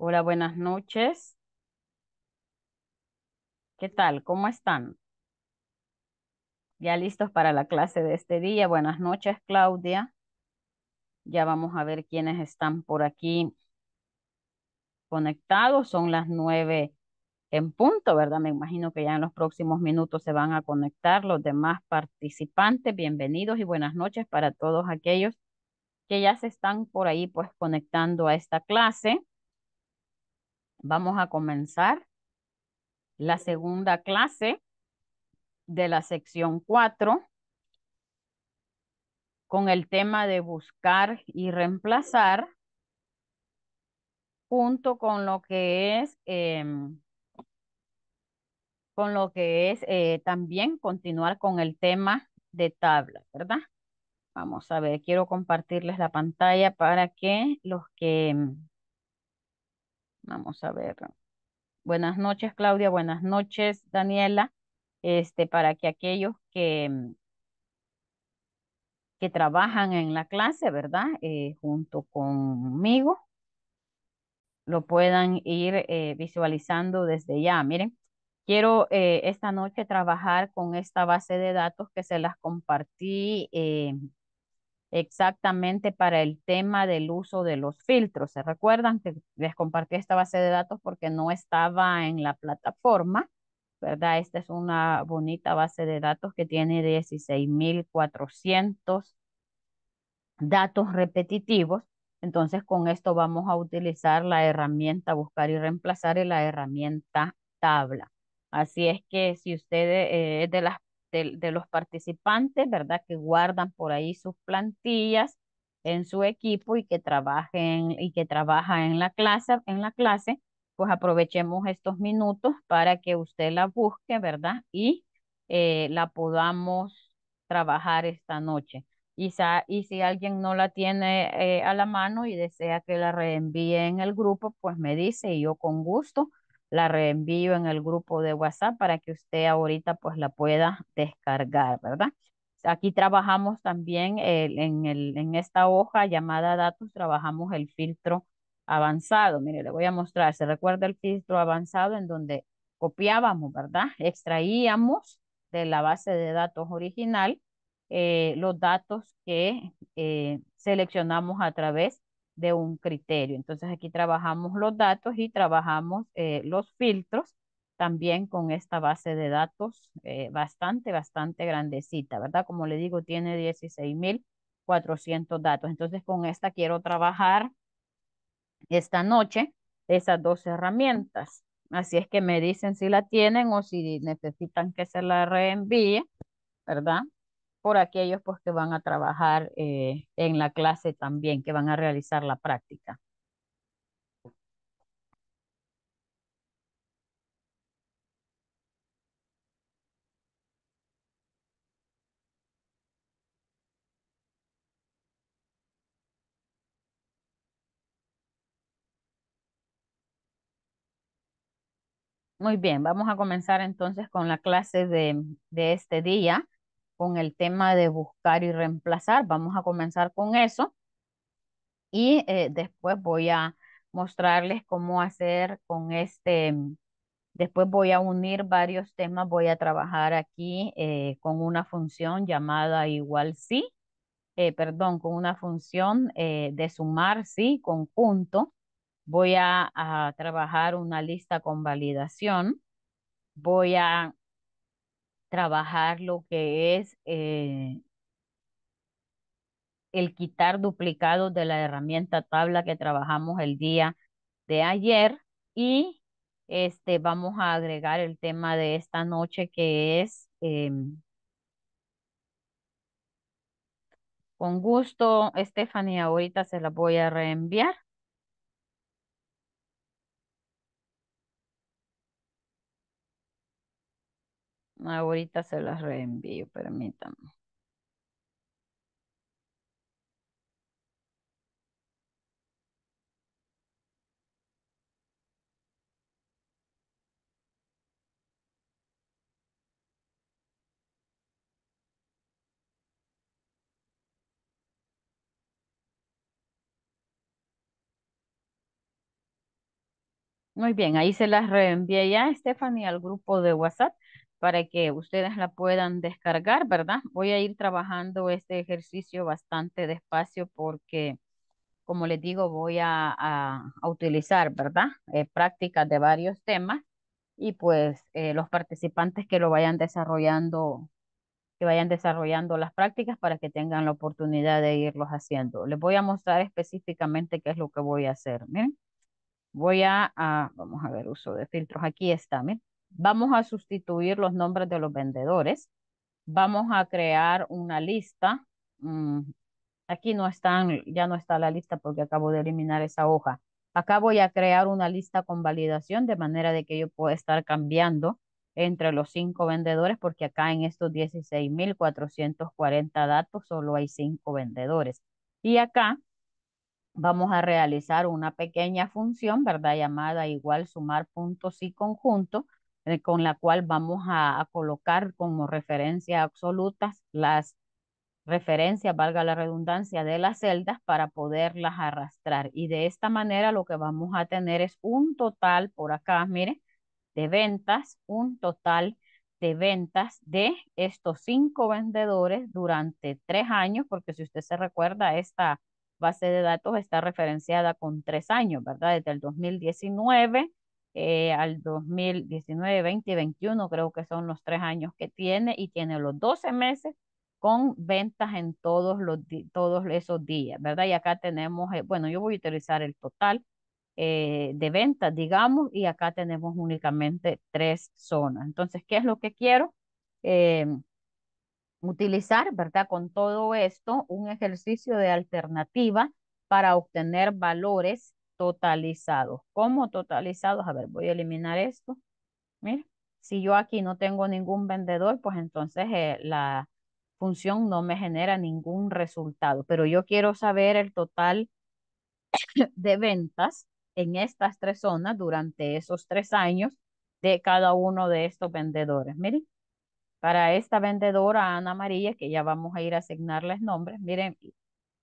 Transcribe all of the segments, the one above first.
Hola, buenas noches. ¿Qué tal? ¿Cómo están? Ya listos para la clase de este día. Buenas noches, Claudia. Ya vamos a ver quiénes están por aquí conectados. Son las nueve en punto, ¿verdad? Me imagino que ya en los próximos minutos se van a conectar los demás participantes. Bienvenidos y buenas noches para todos aquellos que ya se están por ahí pues conectando a esta clase. Vamos a comenzar la segunda clase de la sección 4 con el tema de buscar y reemplazar junto con lo que es em, con lo que es eh, también continuar con el tema de tabla, ¿verdad? Vamos a ver, quiero compartirles la pantalla para que los que em, Vamos a ver. Buenas noches, Claudia. Buenas noches, Daniela. Este, para que aquellos que, mm, que trabajan en la clase, ¿verdad? Eh, junto conmigo, lo puedan ir eh, visualizando desde ya. Miren, quiero eh, esta noche trabajar con esta base de datos que se las compartí exactamente para el tema del uso de los filtros. ¿Se recuerdan? que les compartí esta base de datos porque no estaba en la plataforma, ¿verdad? Esta es una bonita base de datos que tiene 16,400 datos repetitivos. Entonces, con esto vamos a utilizar la herramienta buscar y reemplazar y la herramienta tabla. Así es que si ustedes eh, es de las de, los participantes, ¿verdad? Que guardan por ahí sus plantillas en su equipo y que trabajen y que trabaja en la clase, en la clase, pues aprovechemos estos minutos para que usted la busque, ¿verdad? Y eh, la podamos trabajar esta noche. Y, si alguien no la tiene eh, a la mano y desea que la reenvíe en el grupo, pues me dice y yo con gusto la reenvío en el grupo de WhatsApp para que usted ahorita pues la pueda descargar, ¿verdad? Aquí trabajamos también en, el, en esta hoja llamada datos, trabajamos el filtro avanzado. Mire, le voy a mostrar, se recuerda el filtro avanzado en donde copiábamos, ¿verdad? Extraíamos de la base de datos original eh, los datos que eh, seleccionamos a través de un criterio. Entonces aquí trabajamos los datos y trabajamos eh, los filtros también con esta base de datos eh, bastante, bastante grandecita, ¿verdad? Como le digo, tiene 16.400 datos. Entonces con esta quiero trabajar esta noche esas dos herramientas. Así es que me dicen si la tienen o si necesitan que se la reenvíe, ¿verdad? por aquellos pues, que van a trabajar eh, en la clase también, que van a realizar la práctica. Muy bien, vamos a comenzar entonces con la clase de, de este día con el tema de buscar y reemplazar. Vamos a comenzar con eso y eh, después voy a mostrarles cómo hacer con este, mm, después voy a unir varios temas, voy a trabajar aquí eh, con una función llamada igual sí, eh, perdón, con una función de sumar sí, conjunto. Voy a trabajar una lista con validación. Voy a trabajar lo que es eh, el quitar duplicados de la herramienta tabla que trabajamos el día de ayer y este, vamos a agregar el tema de esta noche que es em, con gusto, Estefanía ahorita se la voy a reenviar Ahorita se las reenvío, permítanme. Muy bien, ahí se las reenvié ya, Stephanie, al grupo de WhatsApp para que ustedes la puedan descargar, ¿verdad? Voy a ir trabajando este ejercicio bastante despacio porque, como les digo, voy a, utilizar, ¿verdad? Eh, prácticas de varios temas y pues eh, los participantes que lo vayan desarrollando, que vayan desarrollando las prácticas para que tengan la oportunidad de irlos haciendo. Les voy a mostrar específicamente qué es lo que voy a hacer, miren. Voy a, a vamos a ver, uso de filtros. Aquí está, miren Vamos a sustituir los nombres de los vendedores. Vamos a crear una lista. Mm, aquí no están, ya no está la lista porque acabo de eliminar esa hoja. Acá voy a crear una lista con validación de manera de que yo pueda estar cambiando entre los cinco vendedores porque acá en estos 16.440 datos solo hay cinco vendedores. Y acá vamos a realizar una pequeña función, ¿verdad? Llamada igual sumar puntos y conjunto eh, con la cual vamos a, colocar como referencia absolutas las referencias, valga la redundancia, de las celdas para poderlas arrastrar. Y de esta manera lo que vamos a tener es un total por acá, mire, de ventas, un total de ventas de estos cinco vendedores durante tres años, porque si usted se recuerda, esta base de datos está referenciada con tres años, ¿verdad? Desde el 2019 eh, al 2019, 20 y 21, creo que son los tres años que tiene y tiene los 12 meses con ventas en todos, los, todos esos días, ¿verdad? Y acá tenemos, eh, bueno, yo voy a utilizar el total eh, de ventas, digamos, y acá tenemos únicamente tres zonas. Entonces, ¿qué es lo que quiero? utilizar, ¿verdad? Con todo esto, un ejercicio de alternativa para obtener valores totalizados. ¿Cómo totalizados? A ver, voy a eliminar esto. Mira, si yo aquí no tengo ningún vendedor, pues entonces eh, la función no me genera ningún resultado. Pero yo quiero saber el total de ventas en estas tres zonas durante esos tres años de cada uno de estos vendedores. Miren, para esta vendedora Ana María, que ya vamos a ir a asignarles nombres, miren,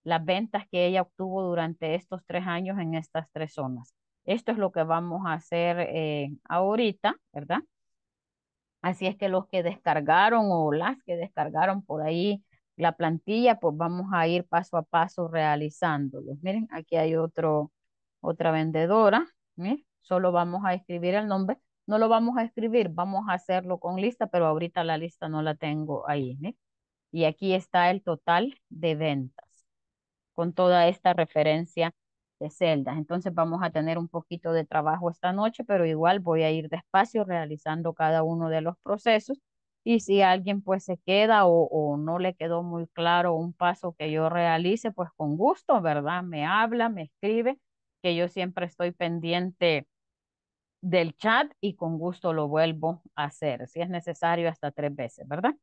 las ventas que ella obtuvo durante estos tres años en estas tres zonas. Esto es lo que vamos a hacer eh, ahorita, ¿verdad? Así es que los que descargaron o las que descargaron por ahí la plantilla, pues vamos a ir paso a paso realizándolos. Miren, aquí hay otro, otra vendedora. ¿eh? Solo vamos a escribir el nombre. No lo vamos a escribir, vamos a hacerlo con lista, pero ahorita la lista no la tengo ahí. ¿eh? Y aquí está el total de ventas con toda esta referencia de celdas. Entonces vamos a tener un poquito de trabajo esta noche, pero igual voy a ir despacio realizando cada uno de los procesos. Y si alguien pues se queda o, o no le quedó muy claro un paso que yo realice, pues con gusto, ¿verdad? Me habla, me escribe, que yo siempre estoy pendiente del chat y con gusto lo vuelvo a hacer, si es necesario hasta tres veces, ¿verdad?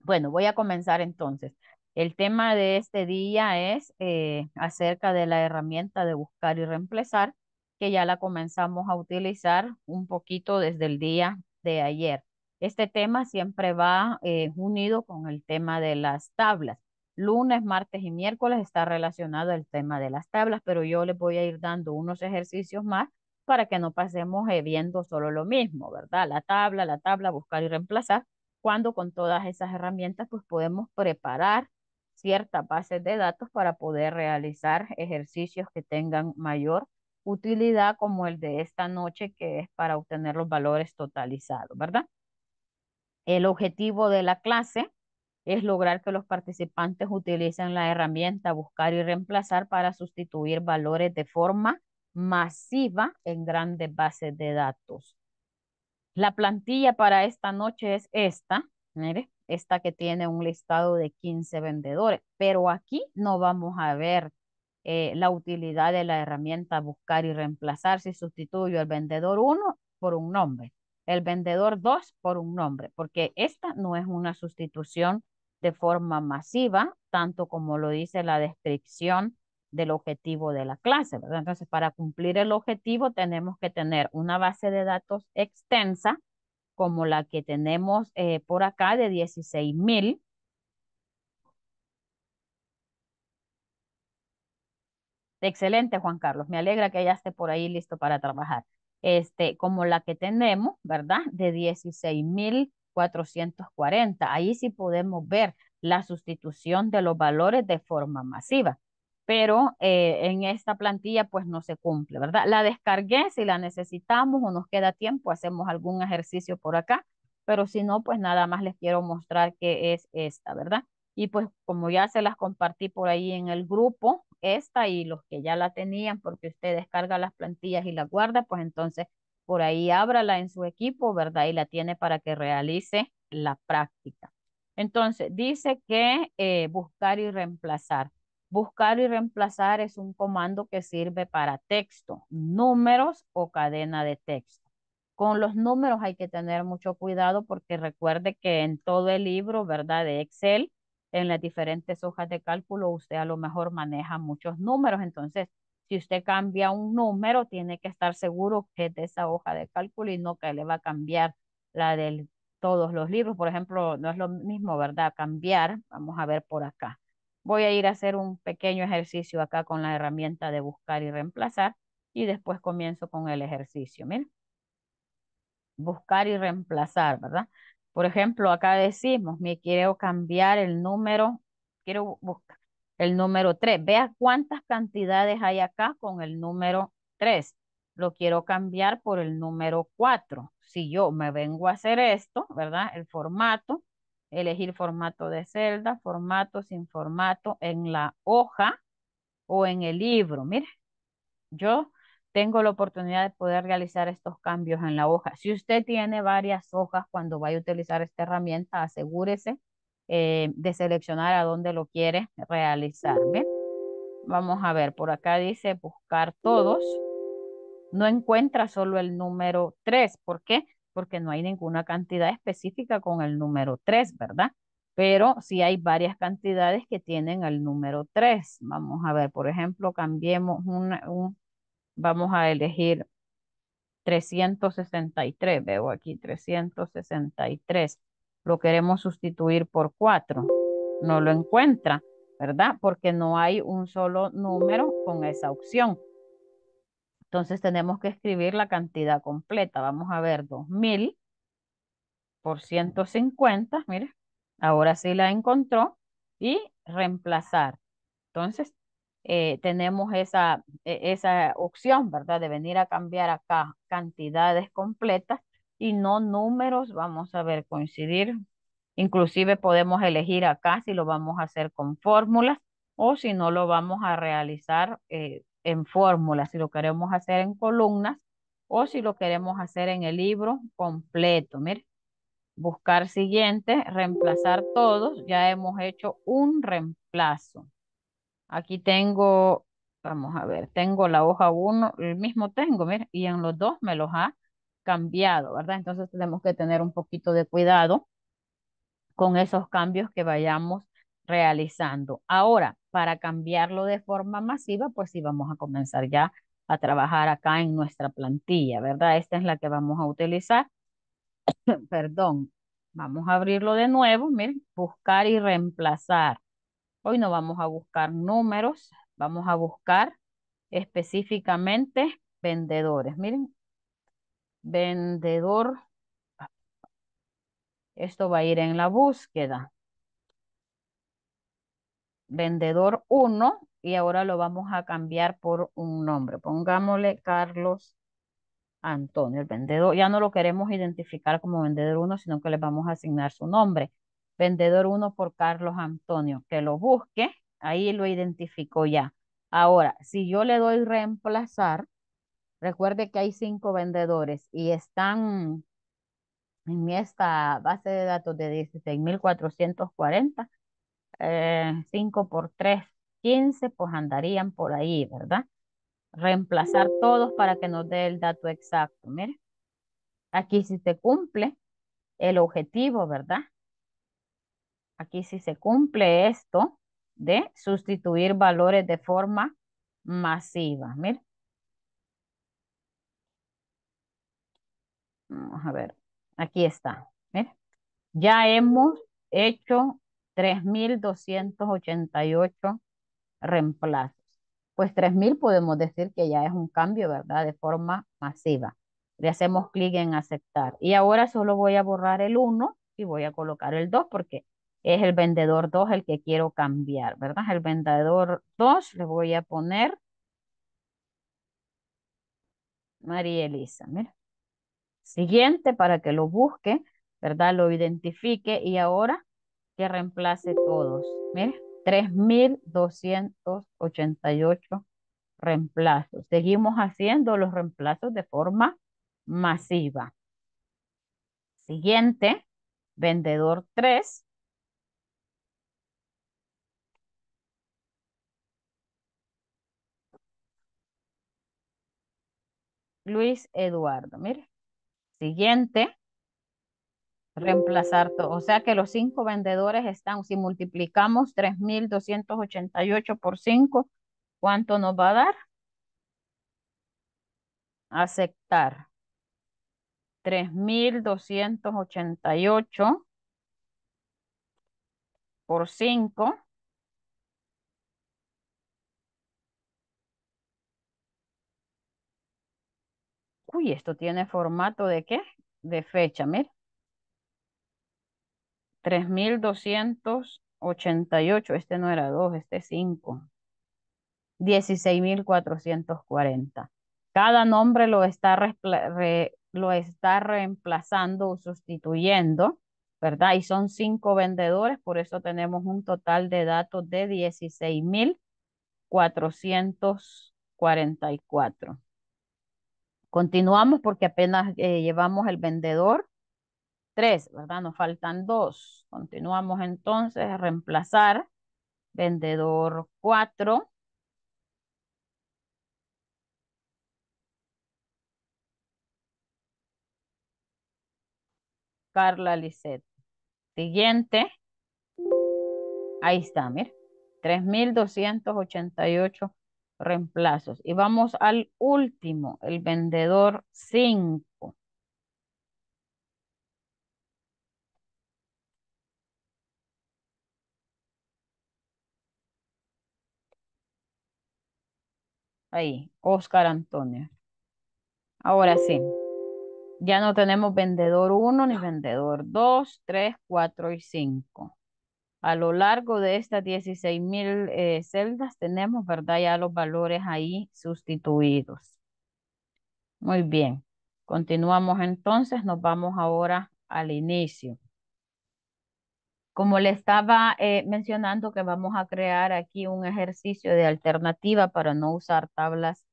Bueno, voy a comenzar entonces. El tema de este día es eh, acerca de la herramienta de buscar y reemplazar, que ya la comenzamos a utilizar un poquito desde el día de ayer. Este tema siempre va eh, unido con el tema de las tablas. Lunes, martes y miércoles está relacionado el tema de las tablas, pero yo les voy a ir dando unos ejercicios más para que no pasemos eh, viendo solo lo mismo, ¿verdad? La tabla, la tabla, buscar y reemplazar, cuando con todas esas herramientas pues podemos preparar cierta bases de datos para poder realizar ejercicios que tengan mayor utilidad como el de esta noche que es para obtener los valores totalizados, ¿verdad? El objetivo de la clase es lograr que los participantes utilicen la herramienta buscar y reemplazar para sustituir valores de forma masiva en grandes bases de datos. La plantilla para esta noche es esta, mire, esta que tiene un listado de 15 vendedores, pero aquí no vamos a ver eh, la utilidad de la herramienta buscar y reemplazar si sustituyo el vendedor 1 por un nombre, el vendedor 2 por un nombre, porque esta no es una sustitución de forma masiva, tanto como lo dice la descripción del objetivo de la clase. Entonces, para cumplir el objetivo tenemos que tener una base de datos extensa como la que tenemos eh, por acá de 16 mil. Excelente, Juan Carlos. Me alegra que ya esté por ahí listo para trabajar. Este, como la que tenemos, ¿verdad? De 16.440. Ahí sí podemos ver la sustitución de los valores de forma masiva pero eh, en esta plantilla pues no se cumple, ¿verdad? La descargué si la necesitamos o nos queda tiempo, hacemos algún ejercicio por acá, pero si no, pues nada más les quiero mostrar qué es esta, ¿verdad? Y pues como ya se las compartí por ahí en el grupo, esta y los que ya la tenían, porque usted descarga las plantillas y la guarda, pues entonces por ahí ábrala en su equipo, ¿verdad? Y la tiene para que realice la práctica. Entonces, dice que eh, buscar y reemplazar. Buscar y reemplazar es un comando que sirve para texto, números o cadena de texto. Con los números hay que tener mucho cuidado porque recuerde que en todo el libro, ¿verdad? De Excel, en las diferentes hojas de cálculo, usted a lo mejor maneja muchos números. Entonces, si usted cambia un número, tiene que estar seguro que es de esa hoja de cálculo y no que le va a cambiar la de todos los libros. Por ejemplo, no es lo mismo, ¿verdad? Cambiar, vamos a ver por acá. Voy a ir a hacer un pequeño ejercicio acá con la herramienta de buscar y reemplazar y después comienzo con el ejercicio. Miren, buscar y reemplazar, ¿verdad? Por ejemplo, acá decimos, me quiero cambiar el número, quiero buscar el número 3. Vea cuántas cantidades hay acá con el número 3. Lo quiero cambiar por el número 4. Si yo me vengo a hacer esto, ¿verdad? El formato, elegir formato de celda, formato sin formato en la hoja o en el libro. Mire, yo tengo la oportunidad de poder realizar estos cambios en la hoja. Si usted tiene varias hojas cuando vaya a utilizar esta herramienta, asegúrese eh, de seleccionar a dónde lo quiere realizar. Vamos a ver, por acá dice buscar todos. No encuentra solo el número 3. ¿Por qué? porque no hay ninguna cantidad específica con el número 3, ¿verdad? Pero sí hay varias cantidades que tienen el número 3. Vamos a ver, por ejemplo, cambiemos un, vamos a elegir 363, veo aquí 363. Lo queremos sustituir por 4. No lo encuentra, ¿verdad? Porque no hay un solo número con esa opción. Entonces tenemos que escribir la cantidad completa. Vamos a ver 2000 por 150, mire, ahora sí la encontró, y reemplazar. Entonces, eh, tenemos esa, e-, esa opción, ¿verdad? De venir a cambiar acá cantidades completas y no números. Vamos a ver coincidir. Inclusive podemos elegir acá si lo vamos a hacer con fórmulas o si no lo vamos a realizar eh, en fórmula si lo queremos hacer en columnas o si lo queremos hacer en el libro completo. Mire, buscar siguiente, reemplazar todos. Ya hemos hecho un reemplazo. Aquí tengo, vamos a ver, tengo la hoja 1, el mismo tengo, mire, y en los dos me los ha cambiado, ¿verdad? Entonces tenemos que tener un poquito de cuidado con esos cambios que vayamos realizando. Ahora, para cambiarlo de forma masiva, pues sí vamos a comenzar ya a trabajar acá en nuestra plantilla, ¿verdad? Esta es la que vamos a utilizar. Perdón, vamos a abrirlo de nuevo, miren, buscar y reemplazar. Hoy no vamos a buscar números, vamos a buscar específicamente vendedores. Miren, vendedor. Esto va a ir en la búsqueda vendedor 1 y ahora lo vamos a cambiar por un nombre. Pongámosle Carlos Antonio, el vendedor. Ya no lo queremos identificar como vendedor 1, sino que le vamos a asignar su nombre. Vendedor 1 por Carlos Antonio, que lo busque, ahí lo identificó ya. Ahora, si yo le doy reemplazar, recuerde que hay cinco vendedores y están en esta base de datos de 16.440 eh, 5 por 3, 15, pues andarían por ahí, ¿verdad? Reemplazar todos para que nos dé el dato exacto. Mire, aquí si sí se cumple el objetivo, ¿verdad? Aquí si sí se cumple esto de sustituir valores de forma masiva. Mire. Vamos a ver. Aquí está. Mire. Ya hemos hecho 3.288 reemplazos. Pues 3.000 podemos decir que ya es un cambio, ¿verdad? De forma masiva. Le hacemos clic en aceptar. Y ahora solo voy a borrar el 1 y voy a colocar el 2 porque es el vendedor 2 el que quiero cambiar, ¿verdad? El vendedor 2 le voy a poner María Elisa, mira. Siguiente para que lo busque, ¿verdad? Lo identifique y ahora que reemplace todos. y 3.288 reemplazos. Seguimos haciendo los reemplazos de forma masiva. Siguiente, vendedor 3. Luis Eduardo, mire. Siguiente, reemplazar todo. O sea que los cinco vendedores están, si multiplicamos 3.288 por 5, ¿cuánto nos va a dar? Aceptar. 3.288 por 5. Uy, esto tiene formato de qué? De fecha, mire. 3.288. Este no era 2, este 5. 16.440. Cada nombre lo está, lo está reemplazando o sustituyendo, ¿verdad? Y son 5 vendedores, por eso tenemos un total de datos de 16.444. Continuamos porque apenas eh, llevamos el vendedor Tres, ¿verdad? Nos faltan dos. Continuamos entonces a reemplazar vendedor 4. Carla Lisset. Siguiente. Ahí está, y 3,288 reemplazos. Y vamos al último, el vendedor cinco. Ahí, Oscar Antonio. Ahora sí. Ya no tenemos vendedor 1 ni vendedor 2, 3, 4 y 5. A lo largo de estas 16.000 eh, celdas tenemos, ¿verdad? Ya los valores ahí sustituidos. Muy bien. Continuamos entonces, nos vamos ahora al inicio. Como le estaba eh, mencionando que vamos a crear aquí un ejercicio de alternativa para no usar tablas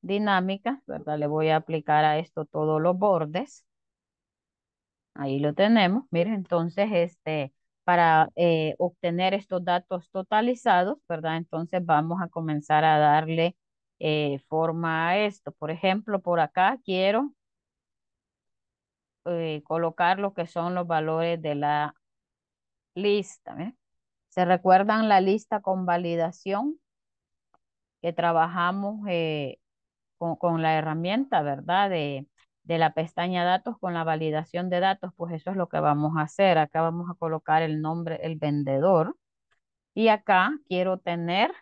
dinámicas, ¿verdad? Le voy a aplicar a esto todos los bordes. Ahí lo tenemos. Miren, entonces, este, para eh, obtener estos datos totalizados, ¿verdad? Entonces vamos a comenzar a darle eh, forma a esto. Por ejemplo, por acá quiero colocar lo que son los valores de la Lista, ¿Se recuerdan la lista con validación? Que trabajamos eh, con, la herramienta, ¿verdad? De, de la pestaña datos con la validación de datos, pues eso es lo que vamos a hacer. Acá vamos a colocar el nombre, el vendedor. Y acá quiero tener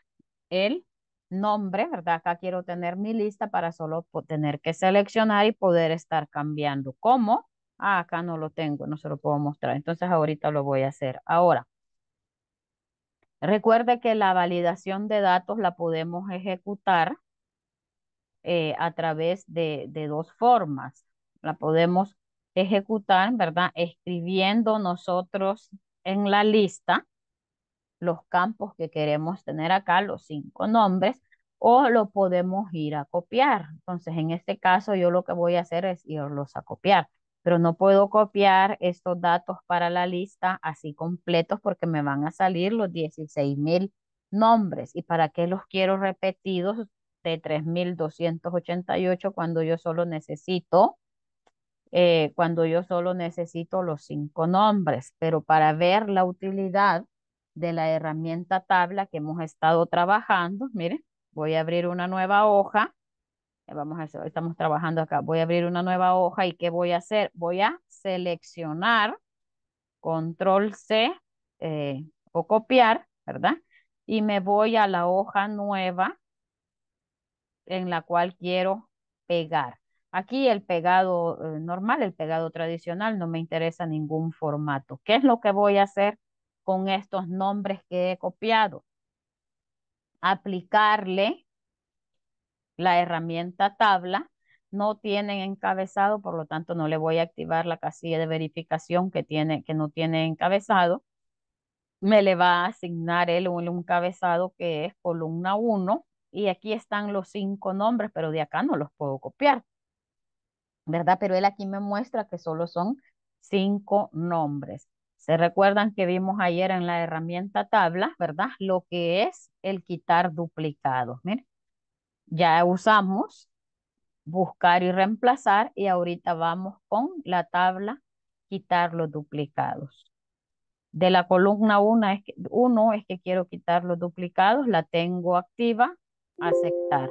el nombre, ¿verdad? Acá quiero tener mi lista para solo tener que seleccionar y poder estar cambiando. ¿Cómo? Ah, acá no lo tengo, no se lo puedo mostrar. Entonces ahorita lo voy a hacer. Ahora, recuerde que la validación de datos la podemos ejecutar eh, a través de, de dos formas. La podemos ejecutar, ¿verdad? Escribiendo nosotros en la lista los campos que queremos tener acá, los cinco nombres, o lo podemos ir a copiar. Entonces, en este caso, yo lo que voy a hacer es irlos a copiar pero no puedo copiar estos datos para la lista así completos porque me van a salir los 16.000 mil nombres. ¿Y para qué los quiero repetidos de 3.288 cuando yo solo necesito, eh, cuando yo solo necesito los cinco nombres? Pero para ver la utilidad de la herramienta tabla que hemos estado trabajando, miren, voy a abrir una nueva hoja vamos a hacer, estamos trabajando acá, voy a abrir una nueva hoja y ¿qué voy a hacer? Voy a seleccionar, control C eh, o copiar, ¿verdad? Y me voy a la hoja nueva en la cual quiero pegar. Aquí el pegado eh, normal, el pegado tradicional, no me interesa ningún formato. ¿Qué es lo que voy a hacer con estos nombres que he copiado? Aplicarle la herramienta tabla, no tiene encabezado, por lo tanto no le voy a activar la casilla de verificación que, tiene, que no tiene encabezado. Me le va a asignar él un encabezado que es columna 1 y aquí están los cinco nombres, pero de acá no los puedo copiar, ¿verdad? Pero él aquí me muestra que solo son cinco nombres. Se recuerdan que vimos ayer en la herramienta tabla, ¿verdad? Lo que es el quitar duplicados. Miren, ya usamos buscar y reemplazar y ahorita vamos con la tabla quitar los duplicados. De la columna 1 es, que, uno es que quiero quitar los duplicados, la tengo activa, aceptar.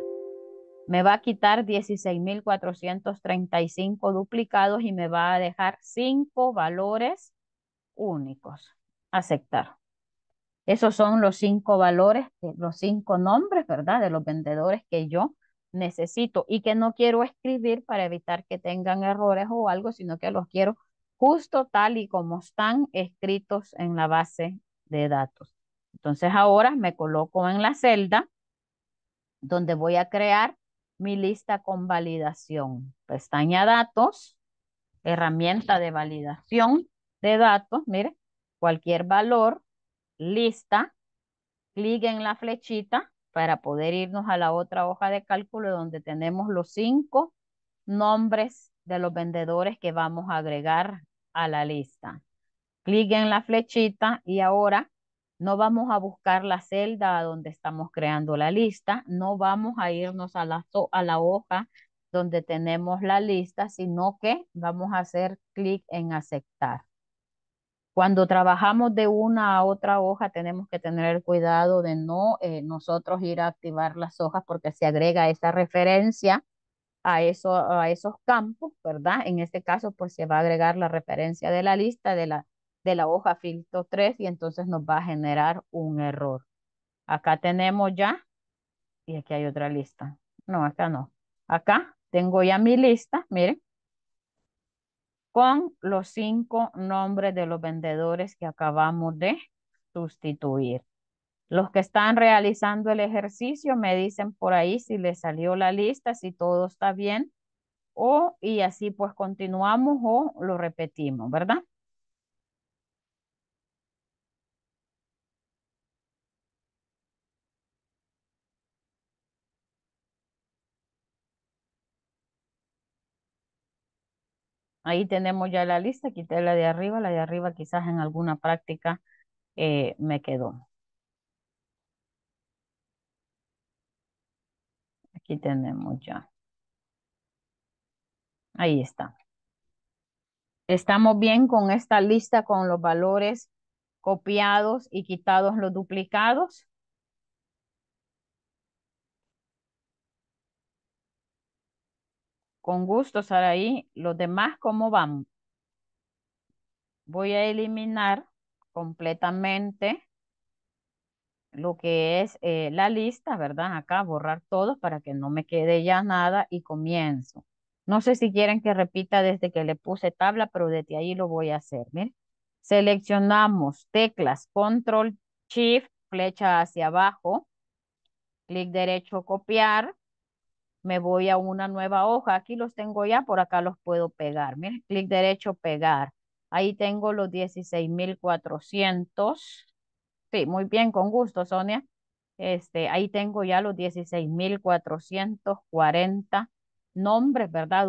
Me va a quitar 16.435 duplicados y me va a dejar 5 valores únicos. Aceptar. Esos son los cinco valores, eh, los cinco nombres, ¿verdad? De los vendedores que yo necesito y que no quiero escribir para evitar que tengan errores o algo, sino que los quiero justo tal y como están escritos en la base de datos. Entonces ahora me coloco en la celda donde voy a crear mi lista con validación. Pestaña datos, herramienta de validación de datos, mire, cualquier valor lista, clic en la flechita para poder irnos a la otra hoja de cálculo donde tenemos los cinco nombres de los vendedores que vamos a agregar a la lista. Clic en la flechita y ahora no vamos a buscar la celda donde estamos creando la lista, no vamos a irnos a la, a la hoja donde tenemos la lista, sino que vamos a hacer clic en aceptar. Cuando trabajamos de una a otra hoja, tenemos que tener cuidado de no eh, nosotros ir a activar las hojas porque se agrega esa referencia a, eso, a esos campos, ¿verdad? En este caso, pues se va a agregar la referencia de la lista de la, de la hoja filtro 3 y entonces nos va a generar un error. Acá tenemos ya, y aquí hay otra lista. No, acá no. Acá tengo ya mi lista, miren con los cinco nombres de los vendedores que acabamos de sustituir. Los que están realizando el ejercicio me dicen por ahí si les salió la lista, si todo está bien, o y así pues continuamos o lo repetimos, ¿verdad? Ahí tenemos ya la lista, quité la de arriba, la de arriba quizás en alguna práctica eh, me quedó. Aquí tenemos ya. Ahí está. Estamos bien con esta lista con los valores copiados y quitados los duplicados. Con gusto, Saraí. Los demás, ¿cómo van? Voy a eliminar completamente lo que es eh, la lista, ¿verdad? Acá, borrar todos para que no me quede ya nada y comienzo. No sé si quieren que repita desde que le puse tabla, pero desde ahí lo voy a hacer. Miren. Seleccionamos teclas Control Shift, flecha hacia abajo, clic derecho, copiar, me voy a una nueva hoja. Aquí los tengo ya, por acá los puedo pegar. Miren, clic derecho, pegar. Ahí tengo los 16,400. Sí, muy bien, con gusto, Sonia. Este, ahí tengo ya los 16,440 nombres, ¿verdad?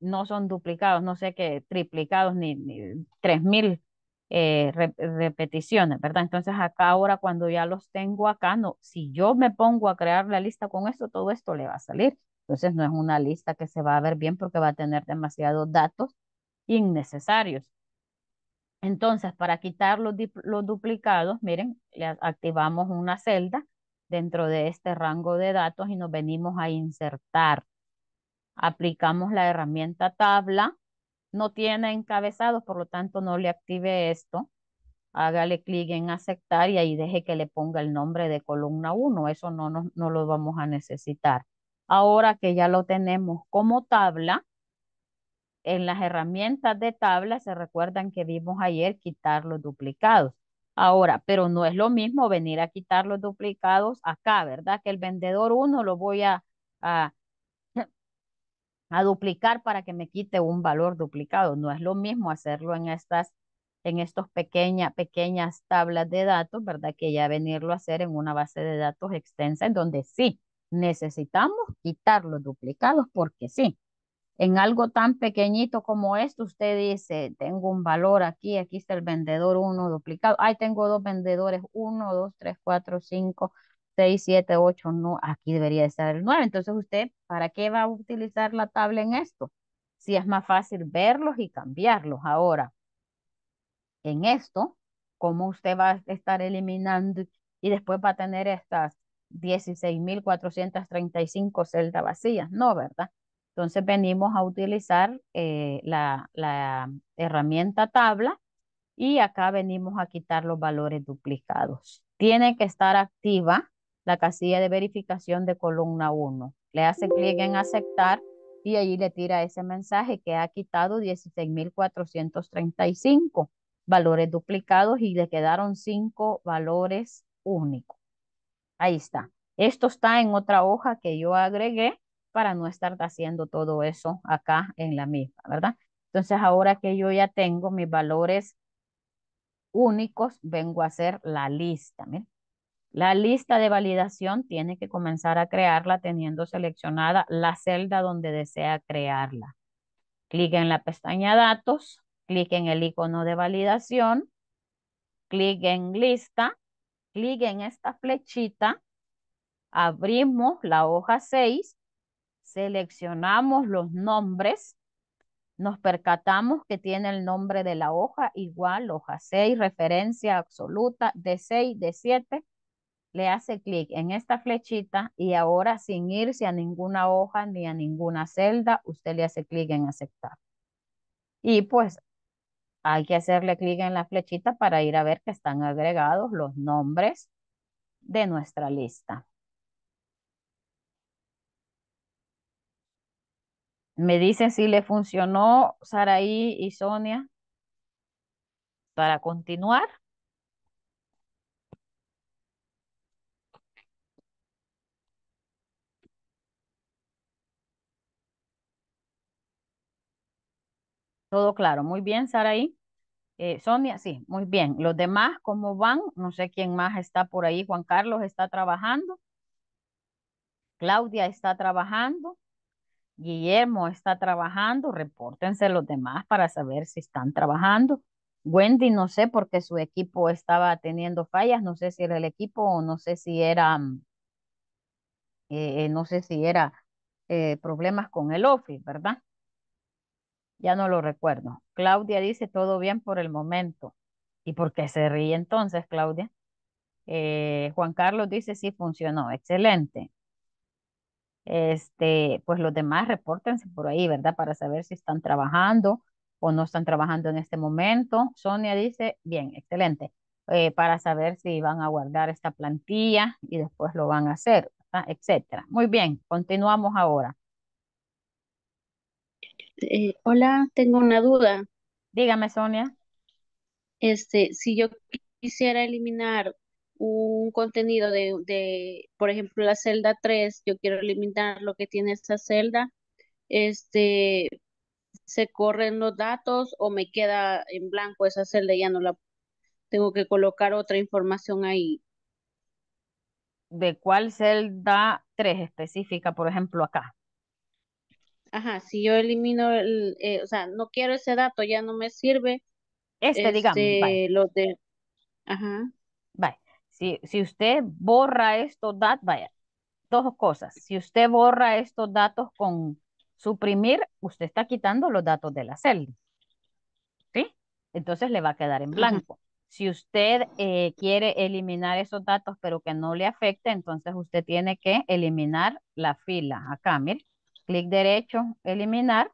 no son duplicados, no sé qué, triplicados, ni, ni 3,000 eh, repeticiones, ¿verdad? Entonces acá ahora cuando ya los tengo acá, no, si yo me pongo a crear la lista con esto, todo esto le va a salir. Entonces no es una lista que se va a ver bien porque va a tener demasiados datos innecesarios. Entonces, para quitar los, duplicados, miren, le activamos una celda dentro de este rango de datos y nos venimos a insertar. Aplicamos la herramienta tabla no tiene encabezados, por lo tanto no le active esto. Hágale clic en aceptar y ahí deje que le ponga el nombre de columna 1. Eso no, no, no lo vamos a necesitar. Ahora que ya lo tenemos como tabla, en las herramientas de tabla se recuerdan que vimos ayer quitar los duplicados. Ahora, pero no es lo mismo venir a quitar los duplicados acá, ¿verdad? Que el vendedor 1 lo voy a a duplicar para que me quite un valor duplicado. No es lo mismo hacerlo en estas en pequeñas tablas de datos, ¿verdad? Que ya venirlo a hacer en una base de datos extensa en donde sí necesitamos quitar los duplicados porque sí. En algo tan pequeñito como esto, usted dice, tengo un valor aquí, aquí está el vendedor uno duplicado. Ahí tengo dos vendedores, uno, dos, tres, cuatro, cinco. 6, 7, 8, no, aquí debería estar el 9. Entonces usted, ¿para qué va a utilizar la tabla en esto? Si es más fácil verlos y cambiarlos. Ahora, en esto, ¿cómo usted va a estar eliminando y después va a tener estas 16.435 celdas vacías? No, ¿verdad? Entonces venimos a utilizar eh, la, la herramienta tabla y acá venimos a quitar los valores duplicados. Tiene que estar activa la casilla de verificación de columna 1. Le hace clic en aceptar y allí le tira ese mensaje que ha quitado 16.435 valores duplicados y le quedaron 5 valores únicos. Ahí está. Esto está en otra hoja que yo agregué para no estar haciendo todo eso acá en la misma, ¿verdad? Entonces ahora que yo ya tengo mis valores únicos, vengo a hacer la lista. Miren la lista de validación tiene que comenzar a crearla teniendo seleccionada la celda donde desea crearla. Clic en la pestaña Datos, clic en el icono de validación, clic en Lista, clic en esta flechita, abrimos la hoja 6, seleccionamos los nombres, nos percatamos que tiene el nombre de la hoja igual, hoja 6, referencia absoluta, de 6, de 7, le hace clic en esta flechita y ahora sin irse a ninguna hoja ni a ninguna celda, usted le hace clic en aceptar. Y pues hay que hacerle clic en la flechita para ir a ver que están agregados los nombres de nuestra lista. Me dicen si le funcionó Saraí y Sonia para continuar. Todo claro. Muy bien, Saraí. Eh, Sonia, sí, muy bien. Los demás, ¿cómo van? No sé quién más está por ahí. Juan Carlos está trabajando. Claudia está trabajando. Guillermo está trabajando. Repórtense los demás para saber si están trabajando. Wendy, no sé, porque su equipo estaba teniendo fallas. No sé si era el equipo o no sé si era, mm, eh, eh, no sé si era problemas con el office, ¿verdad? Ya no lo recuerdo. Claudia dice todo bien por el momento. ¿Y por qué se ríe entonces, Claudia? Eh, Juan Carlos dice sí funcionó. Excelente. Este, pues los demás repórtense por ahí, ¿verdad? Para saber si están trabajando o no están trabajando en este momento. Sonia dice, bien, excelente. Eh, para saber si van a guardar esta plantilla y después lo van a hacer, etcétera. Muy bien, continuamos ahora. Eh, hola, tengo una duda. Dígame, Sonia. Este, si yo quisiera eliminar un contenido de, por ejemplo, la celda 3, yo quiero eliminar lo que tiene esa celda, este, se corren los datos o me queda en blanco esa celda, ya no la tengo que colocar otra información ahí. ¿De cuál celda 3 específica, por ejemplo, acá? ajá, si yo elimino, el, eh, o sea, no quiero ese dato, ya no me sirve. Este, digamos. Este, de, ajá. Vale, si, si usted borra estos datos, vaya, dos cosas. Si usted borra estos datos con suprimir, usted está quitando los datos de la celda. ¿Sí? Entonces le va a quedar en blanco. Si usted eh, quiere eliminar esos datos, pero que no le afecte, entonces usted tiene que eliminar la fila acá, mire clic derecho, eliminar,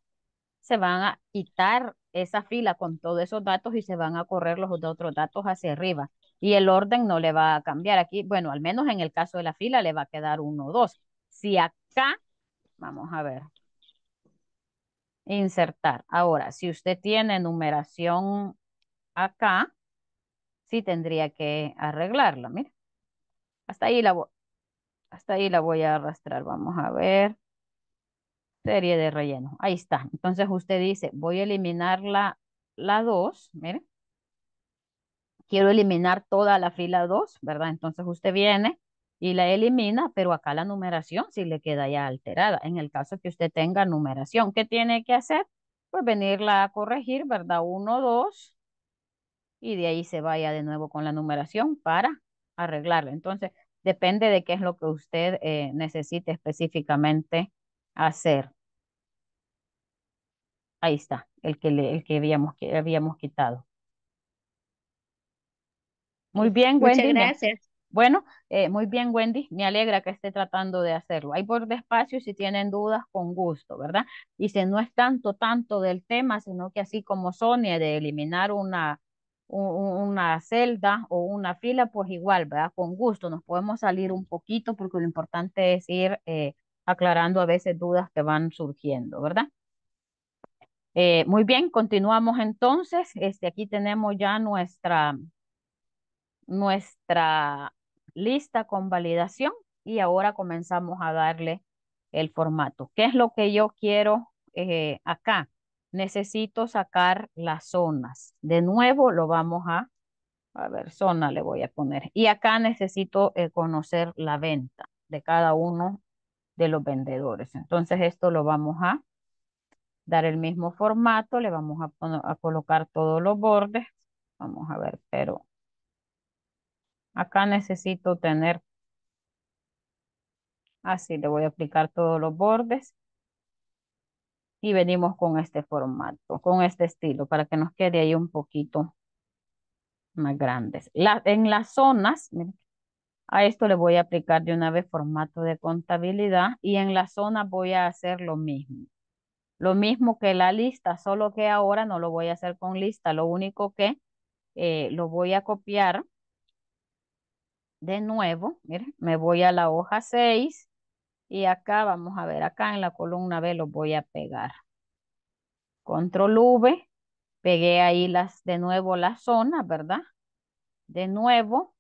se van a quitar esa fila con todos esos datos y se van a correr los otros datos hacia arriba. Y el orden no le va a cambiar aquí. Bueno, al menos en el caso de la fila le va a quedar uno o dos. Si acá, vamos a ver, insertar. Ahora, si usted tiene numeración acá, sí tendría que arreglarla, mira. Hasta ahí la, hasta ahí la voy a arrastrar, vamos a ver serie de relleno. Ahí está. Entonces usted dice, voy a eliminar la, la 2, mire. Quiero eliminar toda la fila 2, ¿verdad? Entonces usted viene y la elimina, pero acá la numeración sí le queda ya alterada. En el caso que usted tenga numeración, ¿qué tiene que hacer? Pues venirla a corregir, ¿verdad? 1, 2, y de ahí se vaya de nuevo con la numeración para arreglarla. Entonces, depende de qué es lo que usted eh, necesite específicamente hacer. Ahí está, el que, el que habíamos, que habíamos quitado. Muy bien, Wendy. Muchas gracias. Bueno, eh, muy bien, Wendy. Me alegra que esté tratando de hacerlo. Ahí por despacio, si tienen dudas, con gusto, ¿verdad? Y si no es tanto, tanto del tema, sino que así como Sonia, eh, de eliminar una, una celda o una fila, pues igual, ¿verdad? Con gusto, nos podemos salir un poquito porque lo importante es ir eh, aclarando a veces dudas que van surgiendo, ¿verdad? Eh, muy bien, continuamos entonces. Este, aquí tenemos ya nuestra, nuestra lista con validación y ahora comenzamos a darle el formato. ¿Qué es lo que yo quiero eh, acá? Necesito sacar las zonas. De nuevo lo vamos a, a ver, zona le voy a poner. Y acá necesito eh, conocer la venta de cada uno de los vendedores. Entonces esto lo vamos a dar el mismo formato, le vamos a, a colocar todos los bordes. Vamos a ver, pero acá necesito tener, así ah, le voy a aplicar todos los bordes y venimos con este formato, con este estilo, para que nos quede ahí un poquito más grandes. La, en las zonas, miren, a esto le voy a aplicar de una vez formato de contabilidad y en la zona voy a hacer lo mismo. Lo mismo que la lista, solo que ahora no lo voy a hacer con lista. Lo único que eh, lo voy a copiar de nuevo. Miren, me voy a la hoja 6 y acá vamos a ver, acá en la columna B lo voy a pegar. Control V, pegué ahí las, de nuevo la zona, ¿verdad? De nuevo,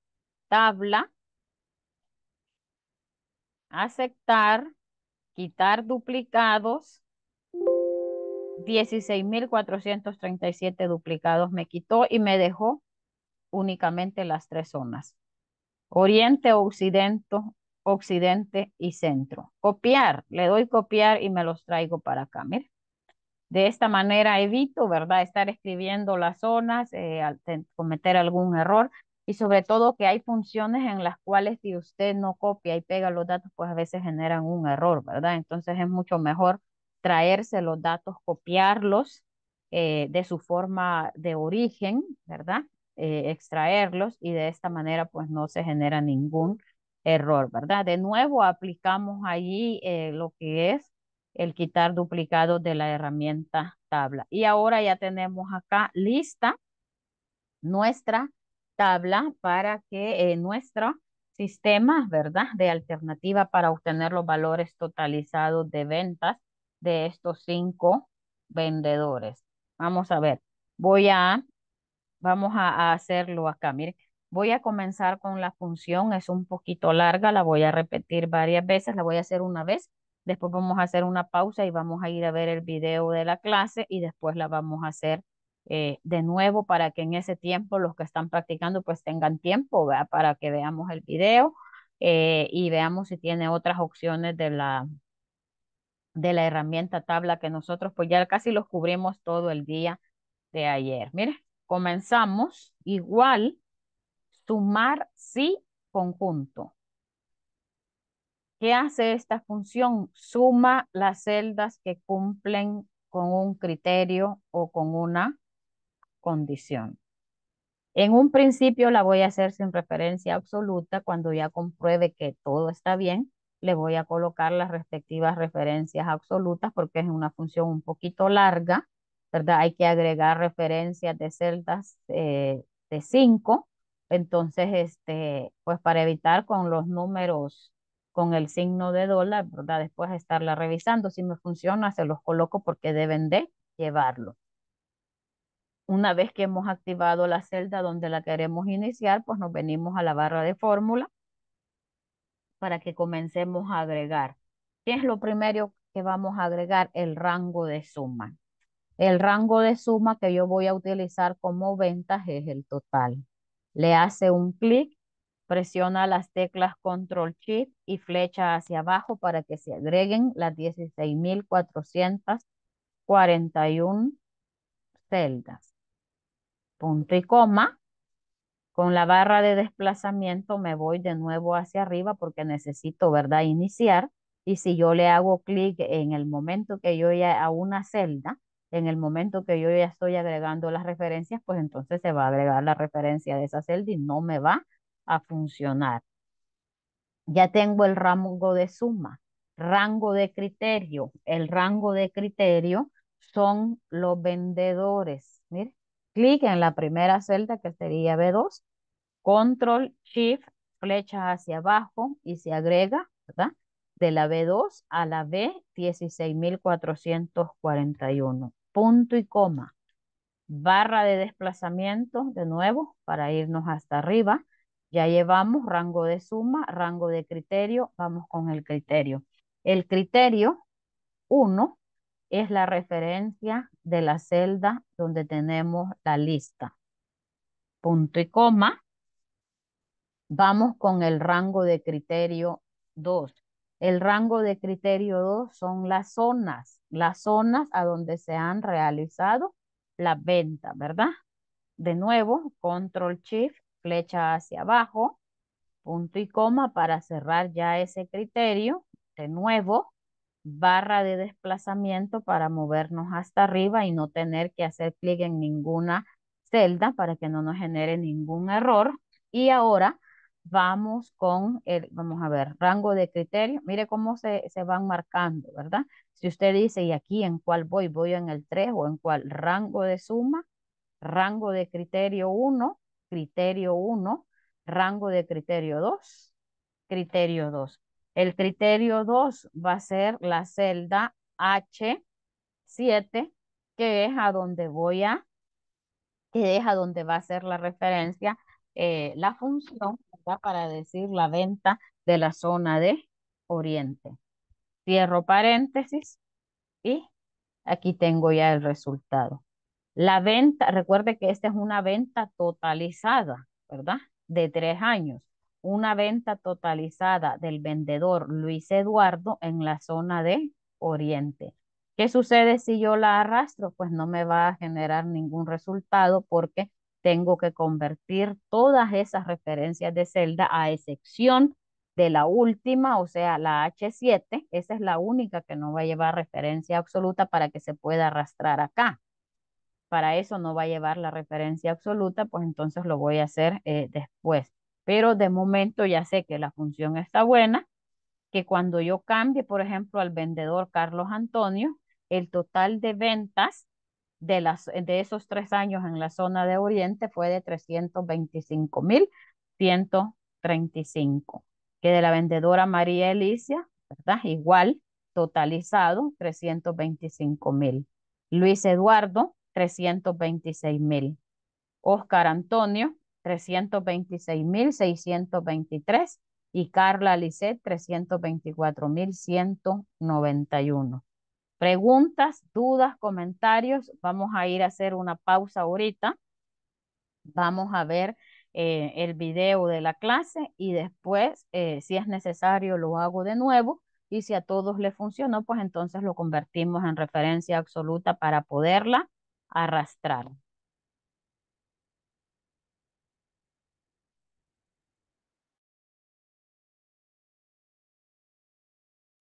tabla, aceptar, quitar duplicados. 16.437 duplicados me quitó y me dejó únicamente las tres zonas. Oriente, occidente, occidente y centro. Copiar, le doy copiar y me los traigo para acá, mire. De esta manera evito, ¿verdad? Estar escribiendo las zonas, eh, cometer algún error y sobre todo que hay funciones en las cuales si usted no copia y pega los datos, pues a veces generan un error, ¿verdad? Entonces es mucho mejor traerse los datos, copiarlos eh, de su forma de origen, ¿verdad? Eh, extraerlos y de esta manera pues no se genera ningún error, ¿verdad? De nuevo aplicamos allí eh, lo que es el quitar duplicados de la herramienta tabla. Y ahora ya tenemos acá lista nuestra tabla para que eh, nuestro sistema, ¿verdad? De alternativa para obtener los valores totalizados de ventas de estos cinco vendedores. Vamos a ver, voy a, vamos a, hacerlo acá, miren. Voy a comenzar con la función, es un poquito larga, la voy a repetir varias veces, la voy a hacer una vez, después vamos a hacer una pausa y vamos a ir a ver el video de la clase y después la vamos a hacer eh, de nuevo para que en ese tiempo los que están practicando pues tengan tiempo para que veamos el video eh, y veamos si tiene otras opciones de la, de la herramienta tabla que nosotros pues ya casi los cubrimos todo el día de ayer. Mire, comenzamos igual sumar si conjunto. ¿Qué hace esta función? Suma las celdas que cumplen con un criterio o con una condición. En un principio la voy a hacer sin referencia absoluta. Cuando ya compruebe que todo está bien, le voy a colocar las respectivas referencias absolutas porque es una función un poquito larga, ¿verdad? Hay que agregar referencias de celdas eh, de 5. Entonces, este, pues para evitar con los números, con el signo de dólar, ¿verdad? Después estarla revisando. Si me funciona, se los coloco porque deben de llevarlo. Una vez que hemos activado la celda donde la queremos iniciar, pues nos venimos a la barra de fórmula para que comencemos a agregar. ¿Qué es lo primero que vamos a agregar? El rango de suma. El rango de suma que yo voy a utilizar como ventas es el total. Le hace un clic, presiona las teclas Control Shift y flecha hacia abajo para que se agreguen las 16,441 celdas punto y coma. Con la barra de desplazamiento me voy de nuevo hacia arriba porque necesito, ¿verdad?, iniciar. Y si yo le hago clic en el momento que yo ya a una celda, en el momento que yo ya estoy agregando las referencias, pues entonces se va a agregar la referencia de esa celda y no me va a funcionar. Ya tengo el rango de suma, rango de criterio. El rango de criterio son los vendedores. Mire, clic en la primera celda que sería B2, control shift, flecha hacia abajo y se agrega, ¿verdad? De la B2 a la B16441, punto y coma. Barra de desplazamiento de nuevo para irnos hasta arriba. Ya llevamos rango de suma, rango de criterio, vamos con el criterio. El criterio 1 es la referencia de la celda donde tenemos la lista. Punto y coma. Vamos con el rango de criterio 2. El rango de criterio 2 son las zonas, las zonas a donde se han realizado las venta ¿verdad? De nuevo, control shift, flecha hacia abajo, punto y coma para cerrar ya ese criterio. De nuevo, barra de desplazamiento para movernos hasta arriba y no tener que hacer clic en ninguna celda para que no nos genere ningún error. Y ahora vamos con el, vamos a ver, rango de criterio. Mire cómo se, se van marcando, ¿verdad? Si usted dice, ¿y aquí en cuál voy? ¿Voy en el 3 o en cuál? Rango de suma, rango de criterio 1, criterio 1, rango de criterio 2, criterio 2. El criterio 2 va a ser la celda H7, que es a donde voy a, que es donde va a ser la referencia, eh, la función, ¿verdad? para decir la venta de la zona de oriente. Cierro paréntesis y aquí tengo ya el resultado. La venta, recuerde que esta es una venta totalizada, ¿verdad? De tres años una venta totalizada del vendedor Luis Eduardo en la zona de Oriente. ¿Qué sucede si yo la arrastro? Pues no me va a generar ningún resultado porque tengo que convertir todas esas referencias de celda a excepción de la última, o sea, la H7. Esa es la única que no va a llevar referencia absoluta para que se pueda arrastrar acá. Para eso no va a llevar la referencia absoluta, pues entonces lo voy a hacer eh, después. Pero de momento ya sé que la función está buena, que cuando yo cambie, por ejemplo, al vendedor Carlos Antonio, el total de ventas de, las, de esos tres años en la zona de Oriente fue de 325.135, que de la vendedora María Elicia, ¿verdad? Igual, totalizado, 325.000. Luis Eduardo, 326.000. Oscar Antonio, 326.623 y Carla Lisset 324.191. Preguntas, dudas, comentarios. Vamos a ir a hacer una pausa ahorita. Vamos a ver eh, el video de la clase y después, eh, si es necesario, lo hago de nuevo. Y si a todos les funcionó, pues entonces lo convertimos en referencia absoluta para poderla arrastrar.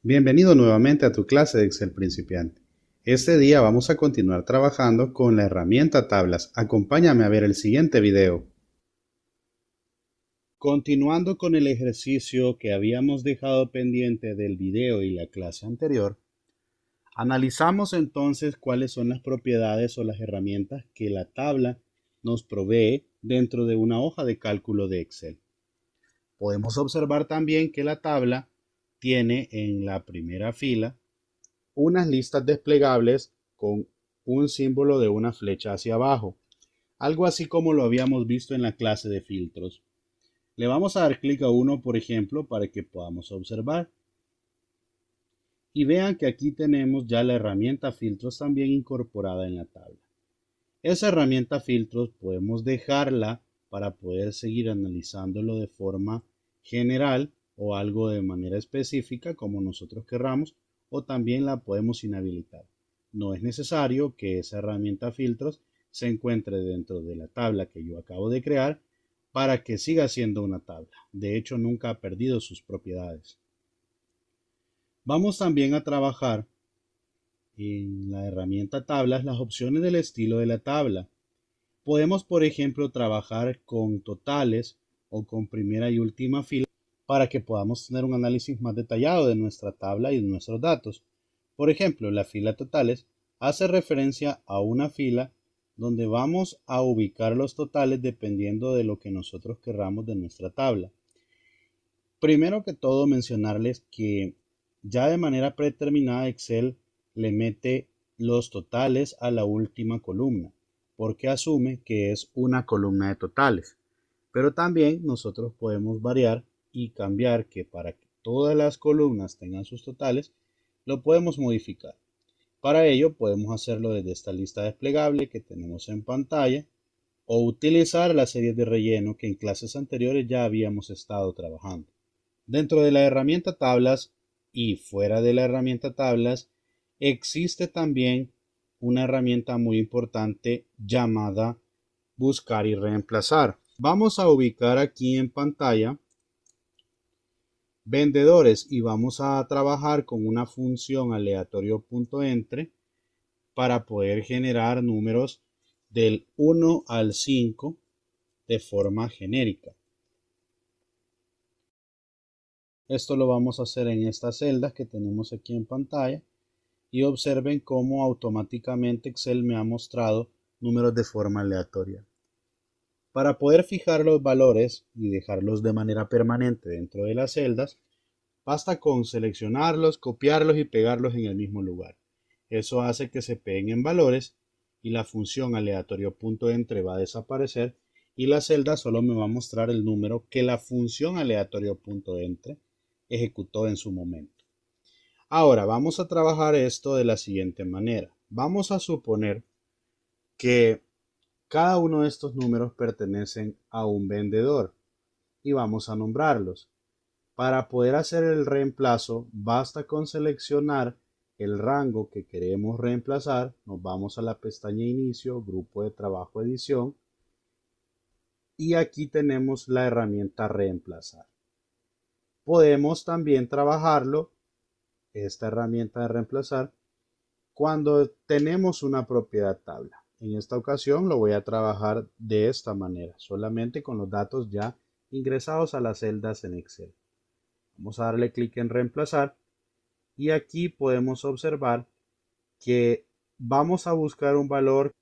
Bienvenido nuevamente a tu clase de Excel principiante. Este día vamos a continuar trabajando con la herramienta tablas. Acompáñame a ver el siguiente video. Continuando con el ejercicio que habíamos dejado pendiente del video y la clase anterior, analizamos entonces cuáles son las propiedades o las herramientas que la tabla nos provee dentro de una hoja de cálculo de Excel. Podemos observar también que la tabla tiene en la primera fila unas listas desplegables con un símbolo de una flecha hacia abajo, algo así como lo habíamos visto en la clase de filtros. Le vamos a dar clic a uno, por ejemplo, para que podamos observar. Y vean que aquí tenemos ya la herramienta filtros también incorporada en la tabla. Esa herramienta filtros podemos dejarla para poder seguir analizándolo de forma general o algo de manera específica como nosotros querramos o también la podemos inhabilitar. No es necesario que esa herramienta filtros se encuentre dentro de la tabla que yo acabo de crear para que siga siendo una tabla. De hecho, nunca ha perdido sus propiedades. Vamos también a trabajar en la herramienta tablas las opciones del estilo de la tabla. Podemos, por ejemplo, trabajar con totales o con primera y última fila para que podamos tener un análisis más detallado de nuestra tabla y de nuestros datos. Por ejemplo, la fila totales hace referencia a una fila donde vamos a ubicar los totales dependiendo de lo que nosotros querramos de nuestra tabla. Primero que todo mencionarles que ya de manera predeterminada Excel le mete los totales a la última columna porque asume que es una columna de totales. Pero también nosotros podemos variar y cambiar que para que todas las columnas tengan sus totales, lo podemos modificar. Para ello podemos hacerlo desde esta lista desplegable que tenemos en pantalla o utilizar la serie de relleno que en clases anteriores ya habíamos estado trabajando. Dentro de la herramienta tablas y fuera de la herramienta tablas existe también una herramienta muy importante llamada buscar y reemplazar. Vamos a ubicar aquí en pantalla vendedores y vamos a trabajar con una función aleatorio.entre para poder generar números del 1 al 5 de forma genérica. Esto lo vamos a hacer en estas celdas que tenemos aquí en pantalla y observen cómo automáticamente Excel me ha mostrado números de forma aleatoria. Para poder fijar los valores y dejarlos de manera permanente dentro de las celdas, basta con seleccionarlos, copiarlos y pegarlos en el mismo lugar. Eso hace que se peguen en valores y la función entre va a desaparecer y la celda solo me va a mostrar el número que la función entre ejecutó en su momento. Ahora vamos a trabajar esto de la siguiente manera. Vamos a suponer que cada uno de estos números pertenecen a un vendedor y vamos a nombrarlos. Para poder hacer el reemplazo basta con seleccionar el rango que queremos reemplazar, nos vamos a la pestaña inicio, grupo de trabajo edición y aquí tenemos la herramienta reemplazar. Podemos también trabajarlo, esta herramienta de reemplazar, cuando tenemos una propiedad tabla. En esta ocasión lo voy a trabajar de esta manera, solamente con los datos ya ingresados a las celdas en Excel. Vamos a darle clic en reemplazar y aquí podemos observar que vamos a buscar un valor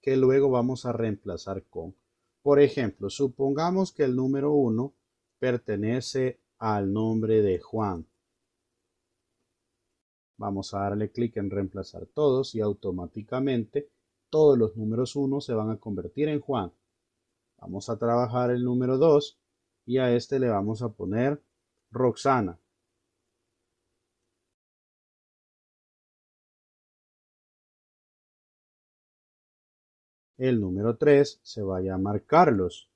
que luego vamos a reemplazar con. Por ejemplo, supongamos que el número 1 pertenece al nombre de Juan. Vamos a darle clic en reemplazar todos y automáticamente todos los números 1 se van a convertir en Juan. Vamos a trabajar el número 2 y a este le vamos a poner Roxana. El número 3 se va a marcarlos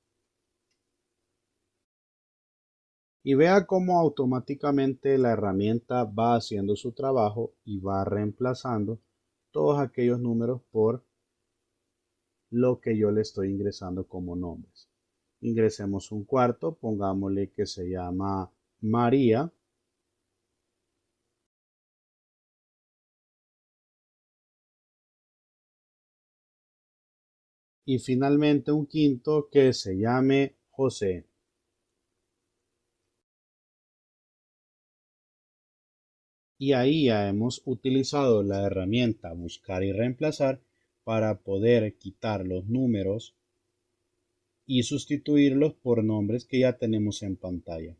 y vea cómo automáticamente la herramienta va haciendo su trabajo y va reemplazando todos aquellos números por lo que yo le estoy ingresando como nombres. Ingresemos un cuarto, pongámosle que se llama María. Y finalmente un quinto que se llame José. Y ahí ya hemos utilizado la herramienta buscar y reemplazar para poder quitar los números y sustituirlos por nombres que ya tenemos en pantalla.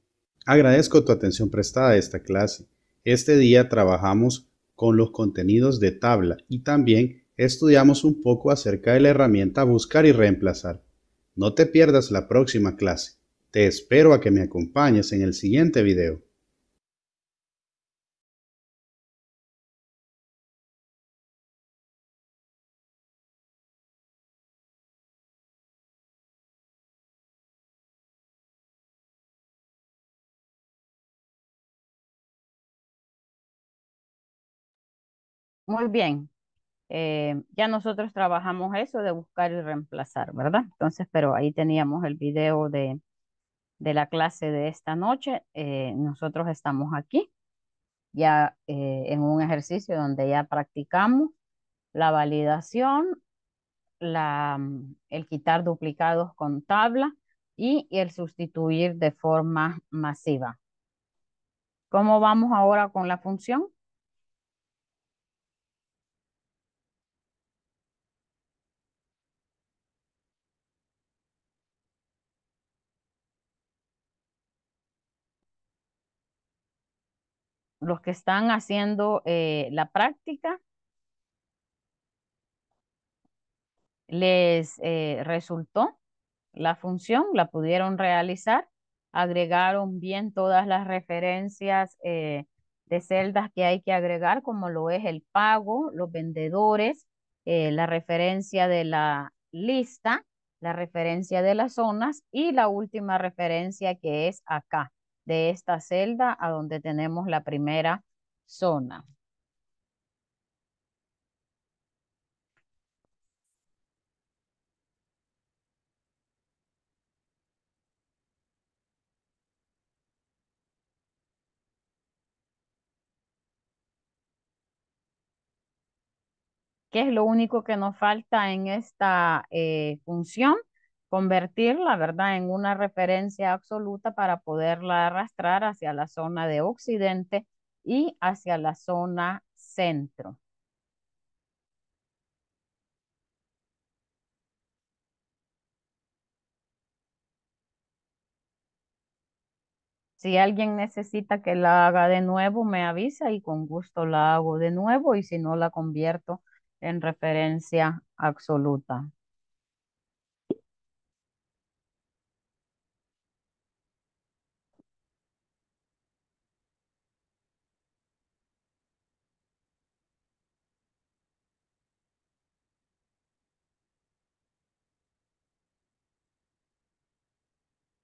Agradezco tu atención prestada a esta clase. Este día trabajamos con los contenidos de tabla y también estudiamos un poco acerca de la herramienta Buscar y Reemplazar. No te pierdas la próxima clase. Te espero a que me acompañes en el siguiente video. Muy bien. Eh, ya nosotros trabajamos eso de buscar y reemplazar, ¿verdad? Entonces, pero ahí teníamos el video de, de la clase de esta noche. Eh, nosotros estamos aquí, ya eh, en un ejercicio donde ya practicamos la validación, la, el quitar duplicados con tabla y el sustituir de forma masiva. ¿Cómo vamos ahora con la función? los que están haciendo eh, la práctica les eh, resultó la función, la pudieron realizar, agregaron bien todas las referencias eh, de celdas que hay que agregar, como lo es el pago, los vendedores, la referencia de la lista, la referencia de las zonas y la última referencia que es acá de esta celda a donde tenemos la primera zona. ¿Qué es lo único que nos falta en esta eh, función? convertirla, ¿verdad?, en una referencia absoluta para poderla arrastrar hacia la zona de occidente y hacia la zona centro. Si alguien necesita que la haga de nuevo, me avisa y con gusto la hago de nuevo y si no, la convierto en referencia absoluta.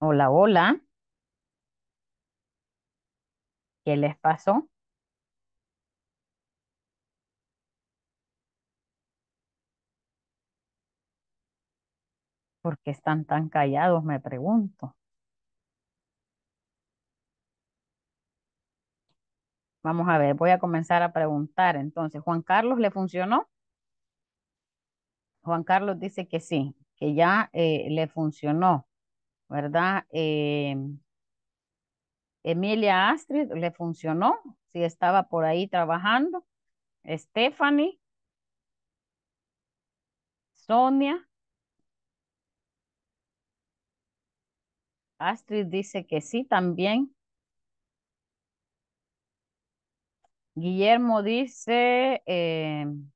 Hola, hola. ¿Qué les pasó? ¿Por qué están tan callados? Me pregunto. Vamos a ver, voy a comenzar a preguntar. Entonces, ¿Juan Carlos le funcionó? Juan Carlos dice que sí, que ya eh, le funcionó. ¿verdad? Em, Emilia Astrid le funcionó, si estaba por ahí trabajando. Stephanie, Sonia. Astrid dice que sí también. Guillermo dice em,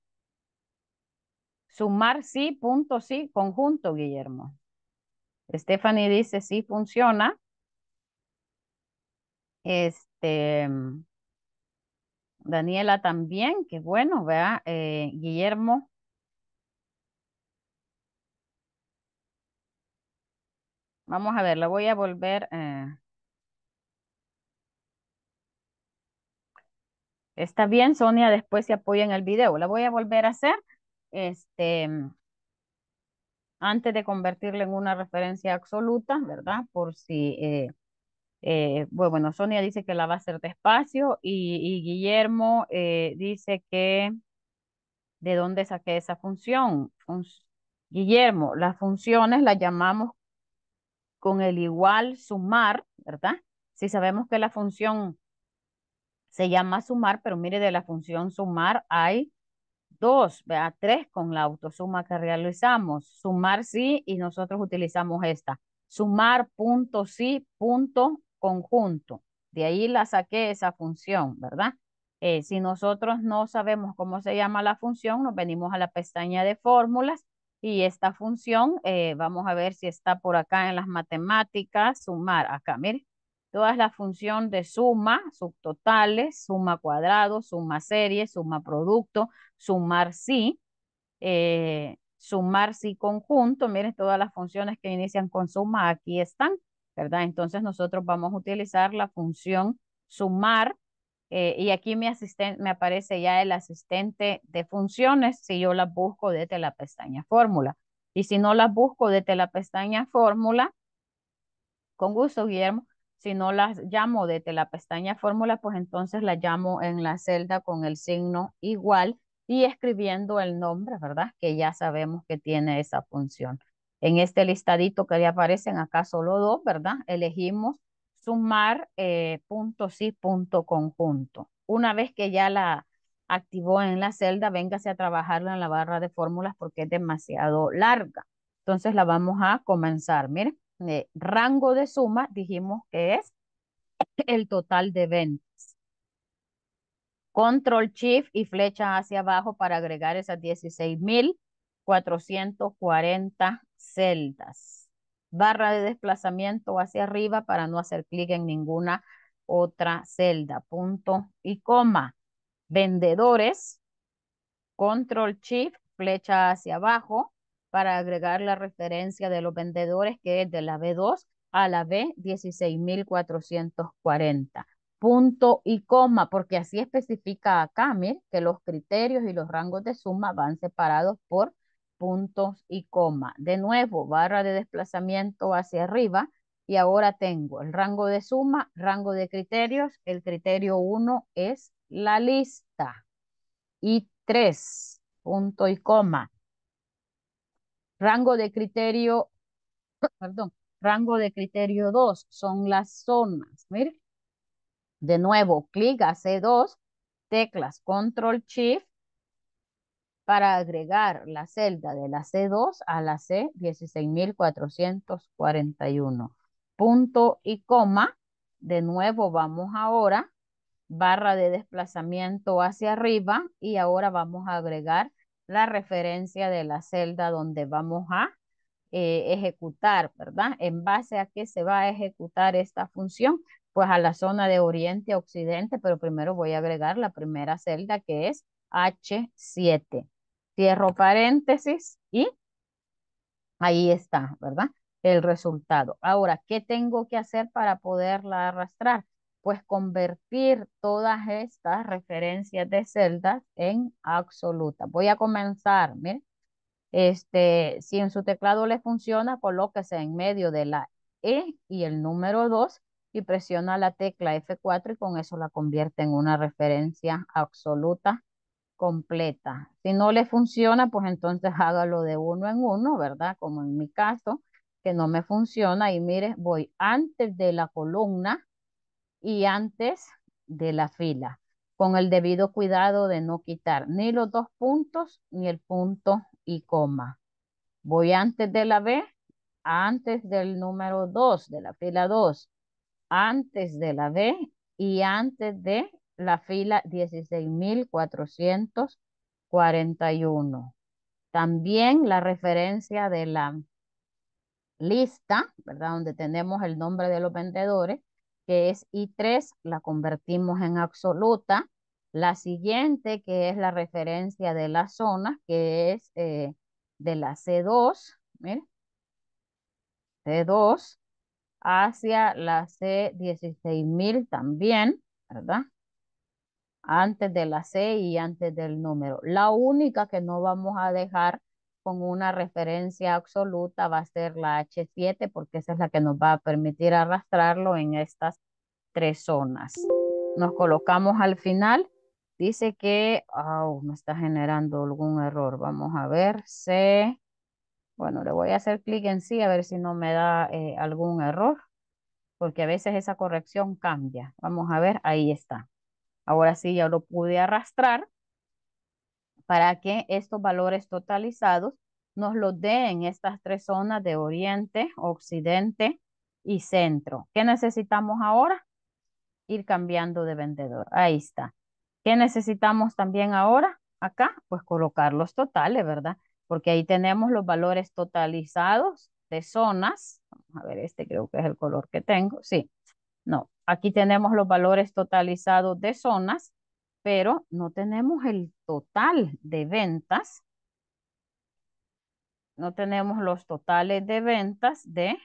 sumar sí, punto sí, conjunto, Guillermo. Stephanie dice, sí funciona. Este, mm, Daniela también, qué bueno, ¿verdad? Eh, Guillermo. Vamos a ver, la voy a volver. Eh. Está bien, Sonia, después se apoya en el video. La voy a volver a hacer. Este, mm, antes de convertirla en una referencia absoluta, ¿verdad? Por si, eh, eh, bueno, Sonia dice que la va a hacer despacio y, Guillermo eh, dice que de dónde saqué esa función. Guillermo, las funciones las llamamos con el igual sumar, ¿verdad? Si sabemos que la función se llama sumar, pero mire, de la función sumar hay dos, vea, tres con la autosuma que realizamos. Sumar sí y nosotros utilizamos esta. Sumar punto sí punto conjunto. De ahí la saqué esa función, ¿verdad? Eh, si nosotros no sabemos cómo se llama la función, nos venimos a la pestaña de fórmulas y esta función, eh, vamos a ver si está por acá en las matemáticas, sumar acá, mire todas la función de suma, subtotales, suma cuadrado, suma serie, suma producto, sumar sí, eh, sumar sí conjunto, miren todas las funciones que inician con suma aquí están, ¿verdad? Entonces nosotros vamos a utilizar la función sumar eh, y aquí mi asistente, me aparece ya el asistente de funciones si yo las busco desde la pestaña fórmula. Y si no las busco desde la pestaña fórmula, con gusto, Guillermo, si no las llamo desde la pestaña fórmula, pues entonces la llamo en la celda con el signo igual y escribiendo el nombre, ¿verdad? Que ya sabemos que tiene esa función. En este listadito que le aparecen acá solo dos, ¿verdad? Elegimos sumar eh, punto sí, punto conjunto. Una vez que ya la activó en la celda, véngase a trabajarla en la barra de fórmulas porque es demasiado larga. Entonces la vamos a comenzar, miren rango de suma, dijimos que es el total de ventas. Control Shift y flecha hacia abajo para agregar esas 16.440 celdas. Barra de desplazamiento hacia arriba para no hacer clic en ninguna otra celda. Punto y coma. Vendedores. Control Shift, flecha hacia abajo para agregar la referencia de los vendedores que es de la B2 a la B16440. Punto y coma, porque así especifica acá, que los criterios y los rangos de suma van separados por puntos y coma. De nuevo, barra de desplazamiento hacia arriba y ahora tengo el rango de suma, rango de criterios, el criterio 1 es la lista y 3, punto y coma. Rango de criterio, perdón, rango de criterio 2 son las zonas. Mire, de nuevo, clic a C2, teclas Control Shift para agregar la celda de la C2 a la C16441. Punto y coma. De nuevo vamos ahora, barra de desplazamiento hacia arriba y ahora vamos a agregar la referencia de la celda donde vamos a eh, ejecutar, ¿verdad? En base a qué se va a ejecutar esta función, pues a la zona de oriente a occidente, pero primero voy a agregar la primera celda que es H7. Cierro paréntesis y ahí está, ¿verdad? El resultado. Ahora, ¿qué tengo que hacer para poderla arrastrar? pues convertir todas estas referencias de celdas en absoluta. Voy a comenzar, miren. Este, si en su teclado le funciona, colóquese en medio de la E y el número 2 y presiona la tecla F4 y con eso la convierte en una referencia absoluta completa. Si no le funciona, pues entonces hágalo de uno en uno, ¿verdad? Como en mi caso, que no me funciona. Y mire, voy antes de la columna, y antes de la fila, con el debido cuidado de no quitar ni los dos puntos ni el punto y coma. Voy antes de la B, antes del número 2, de la fila 2, antes de la B y antes de la fila 16.441. También la referencia de la lista, ¿verdad? Donde tenemos el nombre de los vendedores, que es I3, la convertimos en absoluta. La siguiente, que es la referencia de la zona, que es eh, de la C2, mire, C2 hacia la C16000 también, ¿verdad? Antes de la C y antes del número. La única que no vamos a dejar con una referencia absoluta va a ser la H7 porque esa es la que nos va a permitir arrastrarlo en estas tres zonas. Nos colocamos al final. Dice que oh, me está generando algún error. Vamos a ver. si. Bueno, le voy a hacer clic en sí a ver si no me da eh, algún error. Porque a veces esa corrección cambia. Vamos a ver. Ahí está. Ahora sí ya lo pude arrastrar para que estos valores totalizados nos los den estas tres zonas de oriente, occidente y centro. ¿Qué necesitamos ahora? Ir cambiando de vendedor. Ahí está. ¿Qué necesitamos también ahora? Acá, pues colocar los totales, ¿verdad? Porque ahí tenemos los valores totalizados de zonas. Vamos a ver, este creo que es el color que tengo. Sí, no. Aquí tenemos los valores totalizados de zonas pero no tenemos el total de ventas. No tenemos los totales de ventas de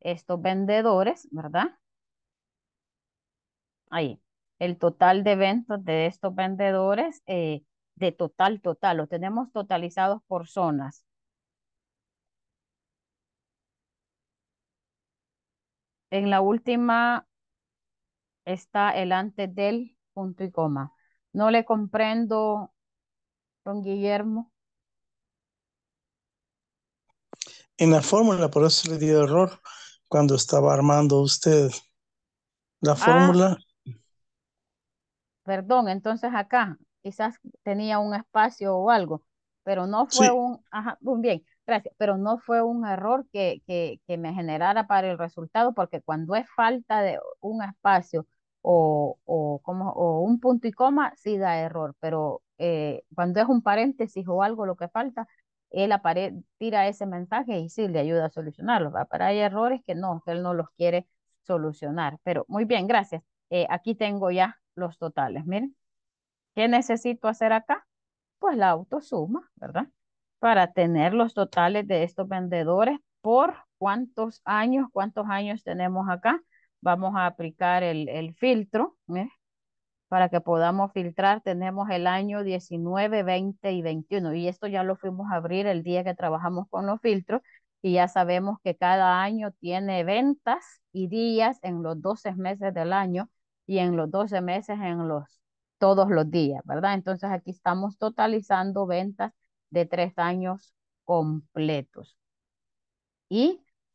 estos vendedores, ¿verdad? Ahí, el total de ventas de estos vendedores, eh, de total, total, lo tenemos totalizados por zonas. En la última está el antes del punto y coma. No le comprendo, don Guillermo. En la fórmula, por eso le di error cuando estaba armando usted la ah. fórmula. perdón, entonces acá quizás tenía un espacio o algo, pero no fue un, ajá, un bien, gracias, pero no fue un error que, que, que me generara para el resultado, porque cuando es falta de un espacio o, como, un punto y coma sí da error, pero eh, cuando es un paréntesis o algo lo que falta, él tira ese mensaje y sí le ayuda a solucionarlo. ¿va? Pero hay errores que no, que él no los quiere solucionar. Pero muy bien, gracias. Eh, aquí tengo ya los totales. Miren, ¿qué necesito hacer acá? Pues la autosuma, ¿verdad? Para tener los totales de estos vendedores por cuántos años, cuántos años tenemos acá vamos a aplicar el, filtro. ¿eh? Para que podamos filtrar, tenemos el año 19, 20 y 21. Y esto ya lo fuimos a abrir el día que trabajamos con los filtros. Y ya sabemos que cada año tiene ventas y días en los 12 meses del año y en los 12 meses en los todos los días, ¿verdad? Entonces aquí estamos totalizando ventas de tres años completos. Y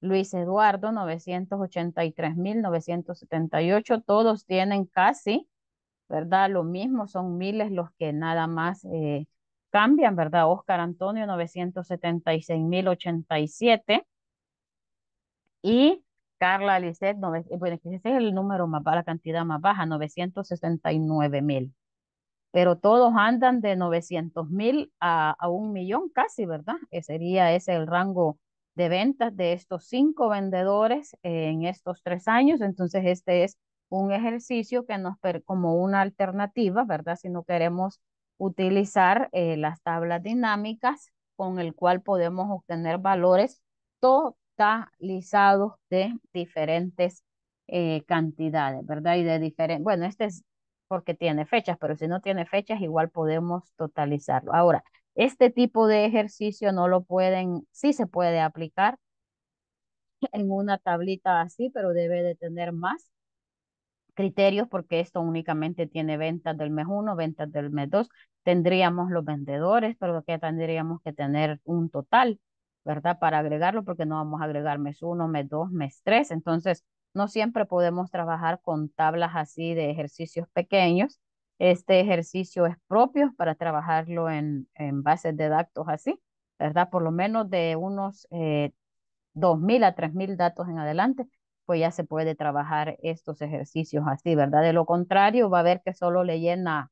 Luis Eduardo, 983.978. Todos tienen casi, ¿verdad? Lo mismo, son miles los que nada más eh, cambian, ¿verdad? Oscar Antonio, 976.087. Y Carla Lisset, eh, bueno, ese es el número más bajo, la cantidad más baja, 969.000. Pero todos andan de 900.000 a, a un millón casi, ¿verdad? Que eh, sería ese el rango de ventas de estos cinco vendedores en estos tres años. Entonces, este es un ejercicio que nos, como una alternativa, ¿verdad? Si no queremos utilizar eh, las tablas dinámicas con el cual podemos obtener valores totalizados de diferentes eh, cantidades, ¿verdad? Y de diferentes, bueno, este es porque tiene fechas, pero si no tiene fechas, igual podemos totalizarlo. Ahora, este tipo de ejercicio no lo pueden, sí se puede aplicar en una tablita así, pero debe de tener más criterios porque esto únicamente tiene ventas del mes 1, ventas del mes 2. Tendríamos los vendedores, pero que tendríamos que tener un total, ¿verdad? Para agregarlo porque no vamos a agregar mes 1, mes 2, mes 3. Entonces, no siempre podemos trabajar con tablas así de ejercicios pequeños este ejercicio es propio para trabajarlo en, en bases de datos así, ¿verdad? Por lo menos de unos eh, dos 2.000 a 3.000 datos en adelante, pues ya se puede trabajar estos ejercicios así, ¿verdad? De lo contrario, va a ver que solo le llena,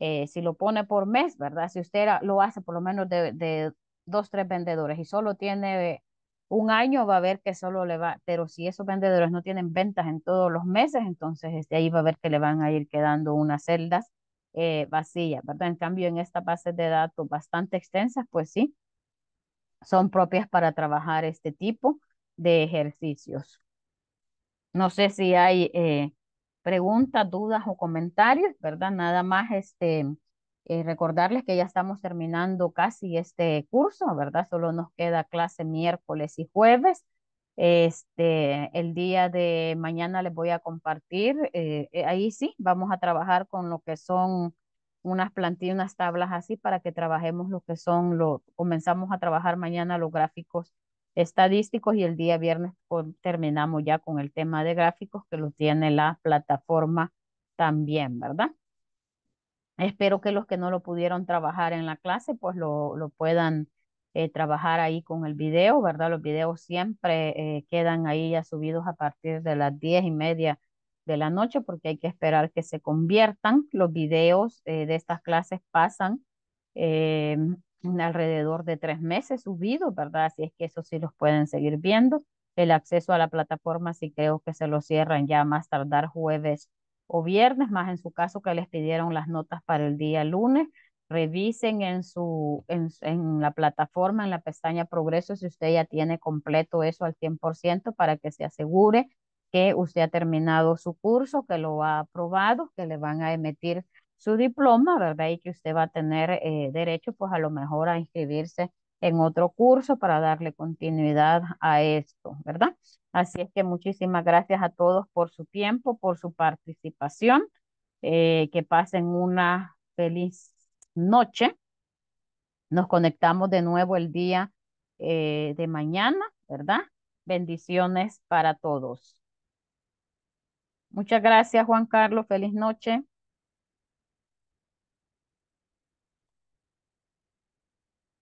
eh, si lo pone por mes, ¿verdad? Si usted lo hace por lo menos de, de dos, tres vendedores y solo tiene un año va a ver que solo le va, pero si esos vendedores no tienen ventas en todos los meses, entonces este, ahí va a ver que le van a ir quedando unas celdas eh, vacías, ¿verdad? En cambio, en esta base de datos bastante extensas, pues sí, son propias para trabajar este tipo de ejercicios. No sé si hay eh, preguntas, dudas o comentarios, ¿verdad? Nada más este, eh, recordarles que ya estamos terminando casi este curso, ¿verdad? Solo nos queda clase miércoles y jueves. Este, el día de mañana les voy a compartir, eh, eh, ahí sí, vamos a trabajar con lo que son unas plantillas, unas tablas así para que trabajemos lo que son, lo, comenzamos a trabajar mañana los gráficos estadísticos y el día viernes terminamos ya con el tema de gráficos que lo tiene la plataforma también, ¿verdad? Espero que los que no lo pudieron trabajar en la clase, pues lo, puedan eh, trabajar ahí con el video, ¿verdad? Los videos siempre eh, quedan ahí ya subidos a partir de las diez y media de la noche porque hay que esperar que se conviertan. Los videos eh, de estas clases pasan alrededor de tres meses subidos, ¿verdad? Así es que eso sí los pueden seguir viendo. El acceso a la plataforma sí creo que se lo cierran ya más tardar jueves o viernes, más en su caso que les pidieron las notas para el día lunes. Revisen en, su, en, la plataforma, en la pestaña Progreso, si usted ya tiene completo eso al 100% para que se asegure que usted ha terminado su curso, que lo ha aprobado, que le van a emitir su diploma, ¿verdad? Y que usted va a tener eh, derecho, pues a lo mejor a inscribirse en otro curso para darle continuidad a esto, ¿verdad? Así es que muchísimas gracias a todos por su tiempo, por su participación. Eh, que pasen una feliz noche. Nos conectamos de nuevo el día eh, de mañana, ¿verdad? Bendiciones para todos. Muchas gracias, Juan Carlos. Feliz noche.